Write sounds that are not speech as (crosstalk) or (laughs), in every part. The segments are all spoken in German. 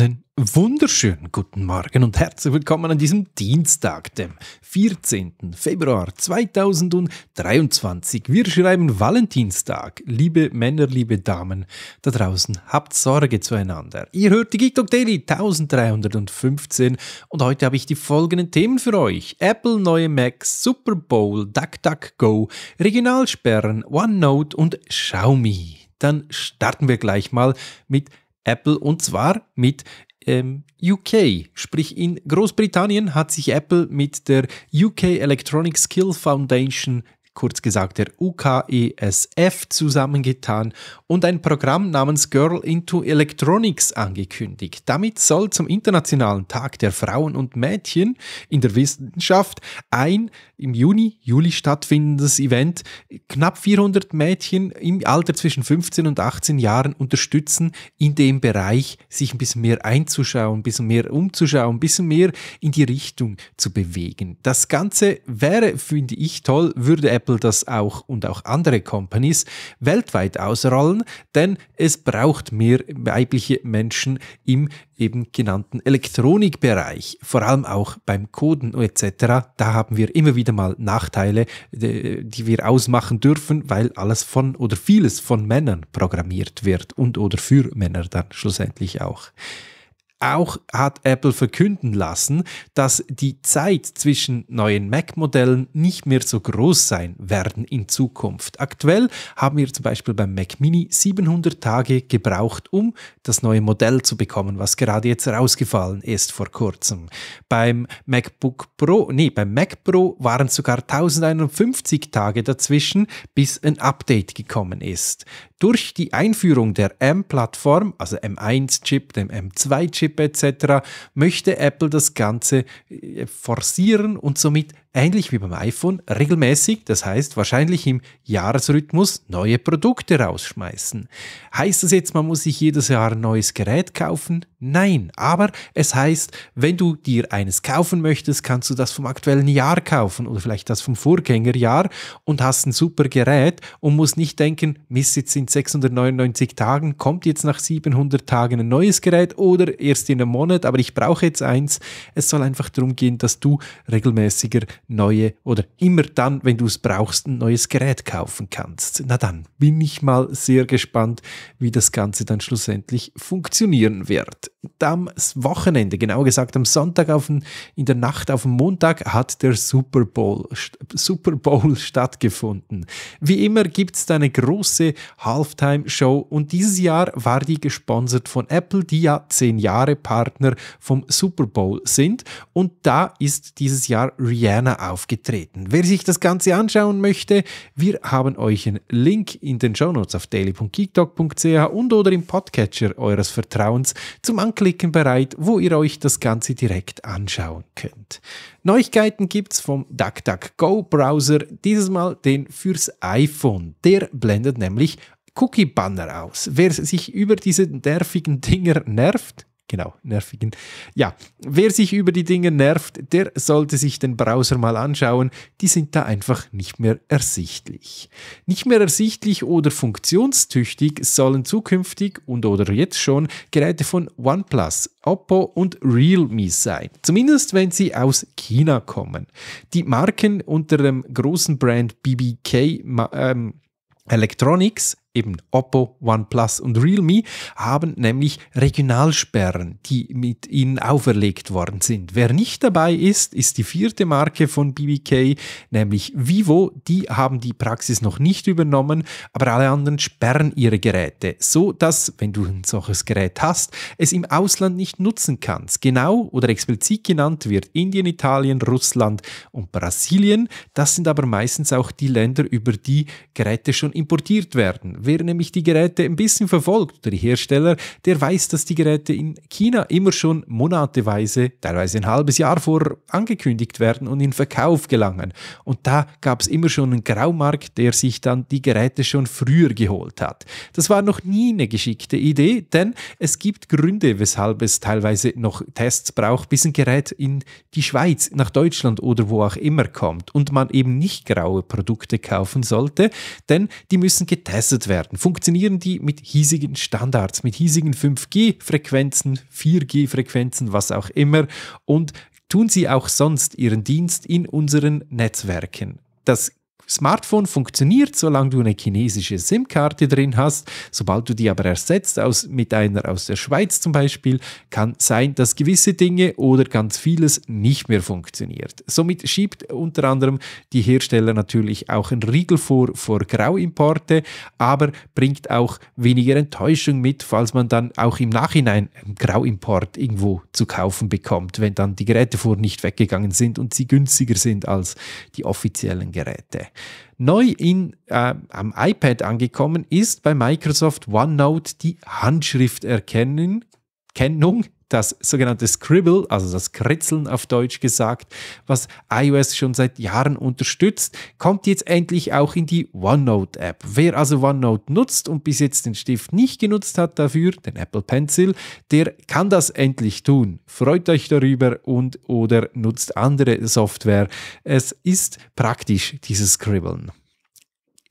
einen wunderschönen guten Morgen und herzlich willkommen an diesem Dienstag, dem 14. Februar 2023. Wir schreiben Valentinstag. Liebe Männer, liebe Damen da draußen, habt Sorge zueinander. Ihr hört die GeekTalk Daily 1315 und heute habe ich die folgenden Themen für euch. Apple, neue Macs, Super Bowl, DuckDuckGo, Regionalsperren, OneNote und Xiaomi dann starten wir gleich mal mit Apple und zwar mit ähm, UK. Sprich, in Großbritannien hat sich Apple mit der UK Electronic Skill Foundation kurz gesagt der UKESF, zusammengetan und ein Programm namens Girl into Electronics angekündigt. Damit soll zum Internationalen Tag der Frauen und Mädchen in der Wissenschaft ein im Juni, Juli stattfindendes Event. Knapp 400 Mädchen im Alter zwischen 15 und 18 Jahren unterstützen, in dem Bereich sich ein bisschen mehr einzuschauen, ein bisschen mehr umzuschauen, ein bisschen mehr in die Richtung zu bewegen. Das Ganze wäre, finde ich, toll, würde Apple das auch und auch andere Companies weltweit ausrollen, denn es braucht mehr weibliche Menschen im eben genannten Elektronikbereich, vor allem auch beim Coden etc., da haben wir immer wieder mal Nachteile, die wir ausmachen dürfen, weil alles von oder vieles von Männern programmiert wird und oder für Männer dann schlussendlich auch. Auch hat Apple verkünden lassen, dass die Zeit zwischen neuen Mac-Modellen nicht mehr so groß sein werden in Zukunft. Aktuell haben wir zum Beispiel beim Mac Mini 700 Tage gebraucht, um das neue Modell zu bekommen, was gerade jetzt rausgefallen ist vor kurzem. Beim MacBook Pro, nee, beim Mac Pro waren sogar 1051 Tage dazwischen, bis ein Update gekommen ist. Durch die Einführung der M-Plattform, also M1-Chip, dem M2-Chip etc., möchte Apple das Ganze äh, forcieren und somit ähnlich wie beim iPhone, regelmäßig, das heißt wahrscheinlich im Jahresrhythmus, neue Produkte rausschmeißen. Heißt das jetzt, man muss sich jedes Jahr ein neues Gerät kaufen? Nein, aber es heißt, wenn du dir eines kaufen möchtest, kannst du das vom aktuellen Jahr kaufen oder vielleicht das vom Vorgängerjahr und hast ein super Gerät und musst nicht denken, Mist, jetzt sind 699 Tagen, kommt jetzt nach 700 Tagen ein neues Gerät oder erst in einem Monat, aber ich brauche jetzt eins. Es soll einfach darum gehen, dass du regelmäßiger neue oder immer dann, wenn du es brauchst, ein neues Gerät kaufen kannst. Na dann, bin ich mal sehr gespannt, wie das Ganze dann schlussendlich funktionieren wird. Am Wochenende, genau gesagt am Sonntag auf den, in der Nacht auf den Montag, hat der Super Bowl, Super Bowl (laughs) stattgefunden. Wie immer gibt es da eine große Halftime-Show und dieses Jahr war die gesponsert von Apple, die ja zehn Jahre Partner vom Super Bowl sind und da ist dieses Jahr Rihanna aufgetreten. Wer sich das Ganze anschauen möchte, wir haben euch einen Link in den Shownotes auf daily.geektalk.ch und oder im Podcatcher eures Vertrauens zum Anklicken bereit, wo ihr euch das Ganze direkt anschauen könnt. Neuigkeiten gibt's vom DuckDuckGo Browser, dieses Mal den fürs iPhone. Der blendet nämlich Cookie-Banner aus. Wer sich über diese nervigen Dinger nervt, Genau, nervigen. Ja, wer sich über die Dinge nervt, der sollte sich den Browser mal anschauen. Die sind da einfach nicht mehr ersichtlich. Nicht mehr ersichtlich oder funktionstüchtig sollen zukünftig und oder jetzt schon Geräte von OnePlus, Oppo und Realme sein. Zumindest wenn sie aus China kommen. Die Marken unter dem großen Brand BBK ähm, Electronics eben Oppo, OnePlus und Realme haben nämlich Regionalsperren, die mit ihnen auferlegt worden sind. Wer nicht dabei ist, ist die vierte Marke von BBK, nämlich Vivo. Die haben die Praxis noch nicht übernommen, aber alle anderen sperren ihre Geräte, so dass, wenn du ein solches Gerät hast, es im Ausland nicht nutzen kannst. Genau oder explizit genannt wird Indien, Italien, Russland und Brasilien. Das sind aber meistens auch die Länder, über die Geräte schon importiert werden Wer nämlich die Geräte ein bisschen verfolgt der Hersteller, der weiß, dass die Geräte in China immer schon monateweise, teilweise ein halbes Jahr vor angekündigt werden und in Verkauf gelangen. Und da gab es immer schon einen Graumarkt, der sich dann die Geräte schon früher geholt hat. Das war noch nie eine geschickte Idee, denn es gibt Gründe, weshalb es teilweise noch Tests braucht, bis ein Gerät in die Schweiz, nach Deutschland oder wo auch immer kommt und man eben nicht graue Produkte kaufen sollte, denn die müssen getestet werden werden? Funktionieren die mit hiesigen Standards, mit hiesigen 5G-Frequenzen, 4G-Frequenzen, was auch immer? Und tun sie auch sonst ihren Dienst in unseren Netzwerken? Das Smartphone funktioniert, solange du eine chinesische SIM-Karte drin hast. Sobald du die aber ersetzt aus, mit einer aus der Schweiz zum Beispiel, kann sein, dass gewisse Dinge oder ganz vieles nicht mehr funktioniert. Somit schiebt unter anderem die Hersteller natürlich auch einen Riegel vor vor Grauimporte, aber bringt auch weniger Enttäuschung mit, falls man dann auch im Nachhinein einen Grauimport irgendwo zu kaufen bekommt, wenn dann die Geräte vor nicht weggegangen sind und sie günstiger sind als die offiziellen Geräte. Neu in, äh, am iPad angekommen ist bei Microsoft OneNote die Handschrift Handschrifterkennung, das sogenannte Scribble, also das Kritzeln auf Deutsch gesagt, was iOS schon seit Jahren unterstützt, kommt jetzt endlich auch in die OneNote-App. Wer also OneNote nutzt und bis jetzt den Stift nicht genutzt hat dafür, den Apple Pencil, der kann das endlich tun. Freut euch darüber und oder nutzt andere Software. Es ist praktisch, dieses Scribbeln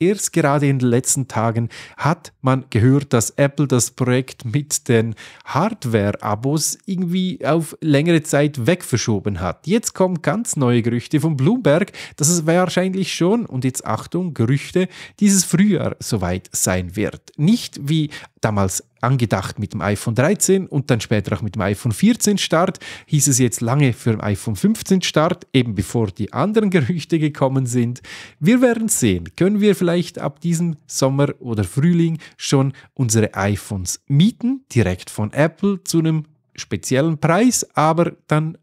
erst gerade in den letzten Tagen hat man gehört, dass Apple das Projekt mit den Hardware-Abos irgendwie auf längere Zeit wegverschoben hat. Jetzt kommen ganz neue Gerüchte von Bloomberg, dass es wahrscheinlich schon, und jetzt Achtung, Gerüchte, dieses Frühjahr soweit sein wird. Nicht wie damals angedacht mit dem iPhone 13 und dann später auch mit dem iPhone 14 Start, hieß es jetzt lange für den iPhone 15 Start, eben bevor die anderen (laughs) Gerüchte gekommen sind. Wir werden sehen, können wir vielleicht ab diesem Sommer oder Frühling schon unsere iPhones mieten, direkt von Apple zu einem speziellen Preis, aber dann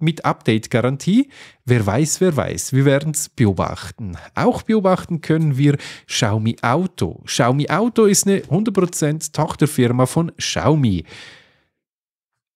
mit Update-Garantie. Wer weiß, wer weiß, wir werden es beobachten. Auch beobachten können wir Xiaomi Auto. Xiaomi Auto ist eine 100% Tochterfirma von Xiaomi.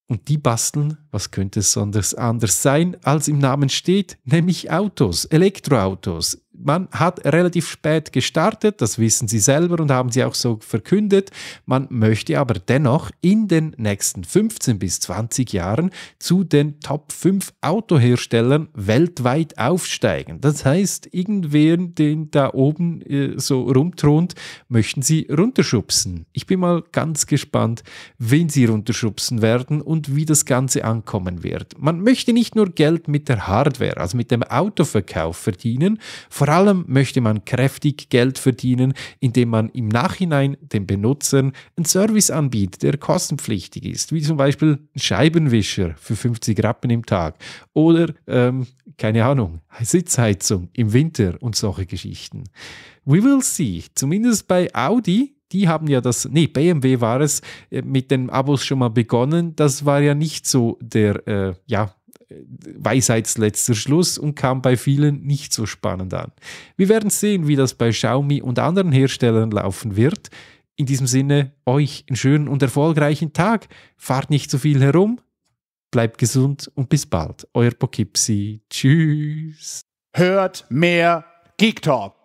Und die basteln, was könnte es anders, anders sein, als im Namen steht, nämlich Autos, Elektroautos man hat relativ spät gestartet, das wissen sie selber und haben sie auch so verkündet. Man möchte aber dennoch in den nächsten 15 bis 20 Jahren zu den Top 5 Autoherstellern weltweit aufsteigen. Das heißt, irgendwer, den da oben äh, so rumthront, möchten sie runterschubsen. Ich bin mal ganz gespannt, wen sie runterschubsen werden und wie das Ganze ankommen wird. Man möchte nicht nur Geld mit der Hardware, also mit dem Autoverkauf verdienen, vor vor allem möchte man kräftig Geld verdienen, indem man im Nachhinein den Benutzern einen Service anbietet, der kostenpflichtig ist, wie zum Beispiel einen Scheibenwischer für 50 Rappen im Tag oder, ähm, keine Ahnung, Sitzheizung im Winter und solche Geschichten. We will see. Zumindest bei Audi die haben ja das, nee, BMW war es, äh, mit den Abos schon mal begonnen. Das war ja nicht so der, äh, ja, Weisheitsletzter Schluss und kam bei vielen nicht so spannend an. Wir werden sehen, wie das bei Xiaomi und anderen Herstellern laufen wird. In diesem Sinne, euch einen schönen und erfolgreichen Tag. Fahrt nicht zu so viel herum, bleibt gesund und bis bald. Euer Pokipsi. Tschüss. Hört mehr Geek Talk.